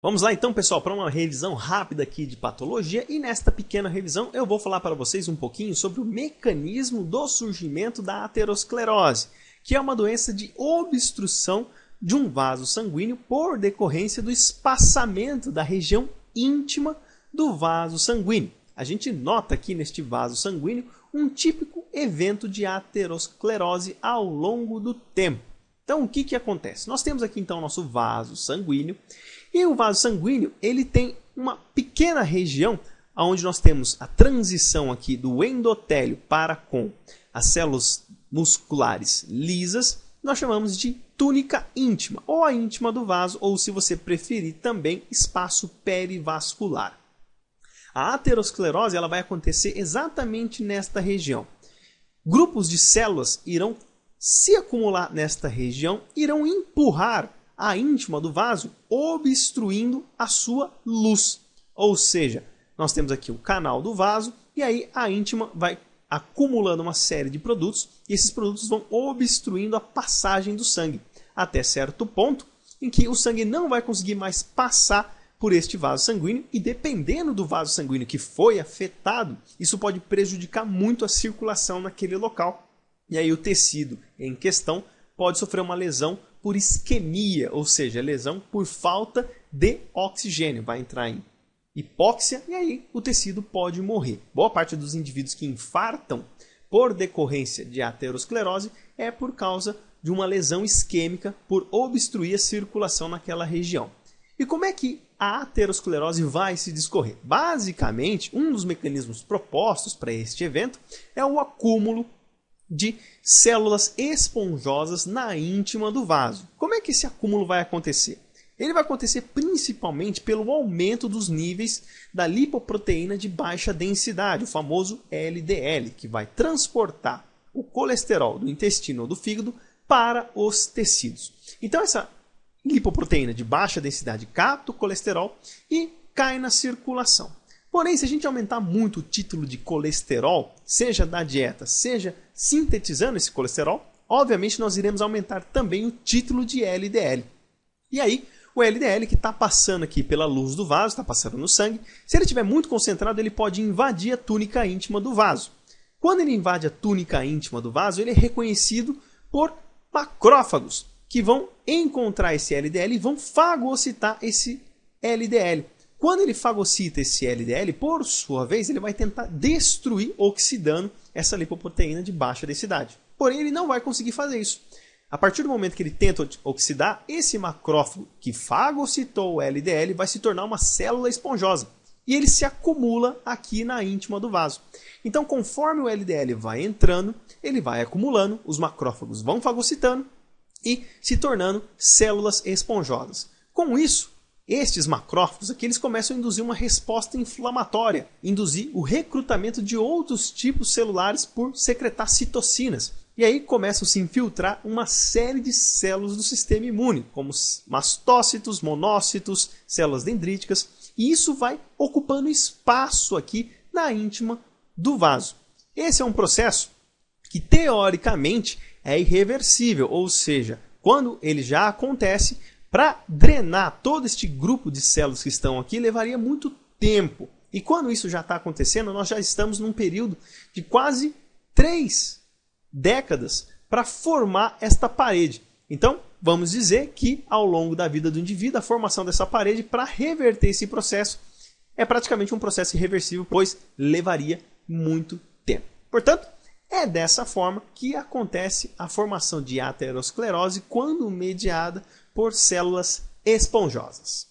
Vamos lá então, pessoal, para uma revisão rápida aqui de patologia e nesta pequena revisão eu vou falar para vocês um pouquinho sobre o mecanismo do surgimento da aterosclerose, que é uma doença de obstrução de um vaso sanguíneo por decorrência do espaçamento da região íntima do vaso sanguíneo. A gente nota aqui neste vaso sanguíneo um típico evento de aterosclerose ao longo do tempo. Então, o que, que acontece? Nós temos aqui então o nosso vaso sanguíneo e o vaso sanguíneo, ele tem uma pequena região onde nós temos a transição aqui do endotélio para com as células musculares lisas, nós chamamos de túnica íntima, ou a íntima do vaso, ou se você preferir também, espaço perivascular. A aterosclerose ela vai acontecer exatamente nesta região. Grupos de células irão se acumular nesta região, irão empurrar a íntima do vaso obstruindo a sua luz. Ou seja, nós temos aqui o canal do vaso e aí a íntima vai acumulando uma série de produtos e esses produtos vão obstruindo a passagem do sangue até certo ponto em que o sangue não vai conseguir mais passar por este vaso sanguíneo e dependendo do vaso sanguíneo que foi afetado, isso pode prejudicar muito a circulação naquele local. E aí o tecido em questão pode sofrer uma lesão por isquemia, ou seja, lesão por falta de oxigênio. Vai entrar em hipóxia e aí o tecido pode morrer. Boa parte dos indivíduos que infartam por decorrência de aterosclerose é por causa de uma lesão isquêmica por obstruir a circulação naquela região. E como é que a aterosclerose vai se discorrer? Basicamente, um dos mecanismos propostos para este evento é o acúmulo de células esponjosas na íntima do vaso. Como é que esse acúmulo vai acontecer? Ele vai acontecer principalmente pelo aumento dos níveis da lipoproteína de baixa densidade, o famoso LDL, que vai transportar o colesterol do intestino ou do fígado para os tecidos. Então, essa lipoproteína de baixa densidade capta o colesterol e cai na circulação. Porém, se a gente aumentar muito o título de colesterol, seja da dieta, seja sintetizando esse colesterol, obviamente nós iremos aumentar também o título de LDL. E aí, o LDL que está passando aqui pela luz do vaso, está passando no sangue, se ele estiver muito concentrado, ele pode invadir a túnica íntima do vaso. Quando ele invade a túnica íntima do vaso, ele é reconhecido por macrófagos, que vão encontrar esse LDL e vão fagocitar esse LDL. Quando ele fagocita esse LDL, por sua vez, ele vai tentar destruir oxidando essa lipoproteína de baixa densidade. Porém, ele não vai conseguir fazer isso. A partir do momento que ele tenta oxidar, esse macrófago que fagocitou o LDL vai se tornar uma célula esponjosa e ele se acumula aqui na íntima do vaso. Então, conforme o LDL vai entrando, ele vai acumulando, os macrófagos vão fagocitando e se tornando células esponjosas. Com isso, estes macrófagos aqui eles começam a induzir uma resposta inflamatória, induzir o recrutamento de outros tipos celulares por secretar citocinas. E aí começam a se infiltrar uma série de células do sistema imune, como mastócitos, monócitos, células dendríticas, e isso vai ocupando espaço aqui na íntima do vaso. Esse é um processo que teoricamente é irreversível, ou seja, quando ele já acontece, para drenar todo este grupo de células que estão aqui levaria muito tempo. E quando isso já está acontecendo, nós já estamos num período de quase três décadas para formar esta parede. Então, vamos dizer que ao longo da vida do indivíduo, a formação dessa parede, para reverter esse processo, é praticamente um processo irreversível, pois levaria muito tempo. Portanto, é dessa forma que acontece a formação de aterosclerose quando mediada por células esponjosas.